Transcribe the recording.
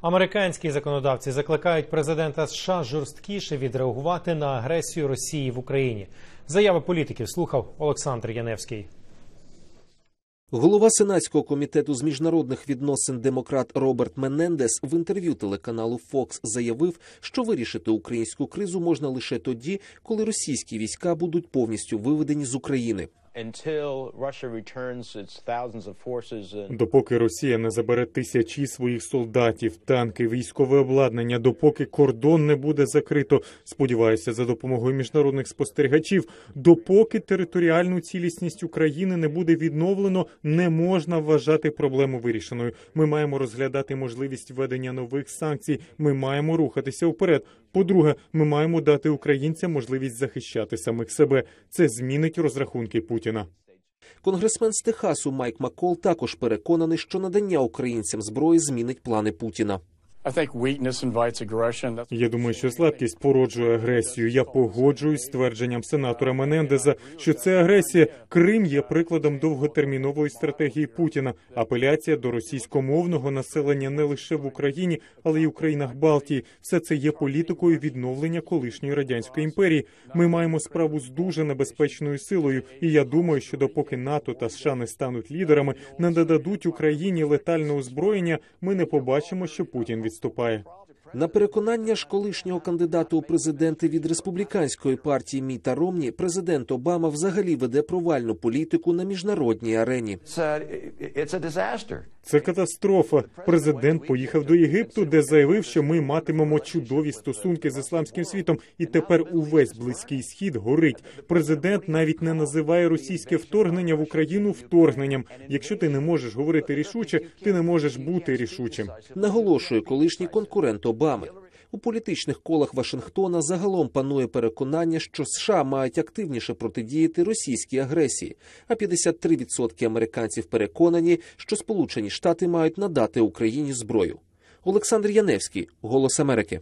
Американські законодавці закликають президента США жорсткіше відреагувати на агресію Росії в Україні. Заяви політиків слухав Олександр Яневський. Голова Сенатського комітету з міжнародних відносин демократ Роберт Менендес в інтерв'ю телеканалу Fox заявив, що вирішити українську кризу можна лише тоді, коли російські війська будуть повністю виведені з України. Допоки Росія не забере тисячі своїх солдатів, танки, військове обладнання, допоки кордон не буде закрито, сподіваюся, за допомогою міжнародних спостерігачів, допоки територіальну цілісність України не буде відновлено, не можна вважати проблему вирішеною. Ми маємо розглядати можливість введення нових санкцій. Ми маємо рухатися вперед. По-друге, ми маємо дати українцям можливість захищати самих себе. Це змінить розрахунки Путіна. Путіна. Конгресмен з Техасу Майк Макол також переконаний, що надання українцям зброї змінить плани Путіна. Я думаю, що слабкість породжує агресію. Я погоджуюсь з твердженням сенатора Менендеза, що це агресія. Крим є прикладом довготермінової стратегії Путіна. Апеляція до російськомовного населення не лише в Україні, але й в країнах Балтії. Все це є політикою відновлення колишньої радянської імперії. Ми маємо справу з дуже небезпечною силою, і я думаю, що допоки НАТО та США не стануть лідерами, не додадуть Україні летального озброєння. Ми не побачимо, що Путін відступає. На переконання ж колишнього кандидата у президенти від республіканської партії Міта Ромні, президент Обама взагалі веде провальну політику на міжнародній арені. Це катастрофа. Президент поїхав до Єгипту, де заявив, що ми матимемо чудові стосунки з ісламським світом, і тепер увесь близький схід горить. Президент навіть не називає російське вторгнення в Україну вторгненням. Якщо ти не можеш говорити рішуче, ти не можеш бути рішучим. Наголошує колишній конкурент Обами. У політичних колах Вашингтона загалом панує переконання, що США мають активніше протидіяти російській агресії, а 53% американців переконані, що Сполучені Штати мають надати Україні зброю. Олександр Яневський, Голос Америки.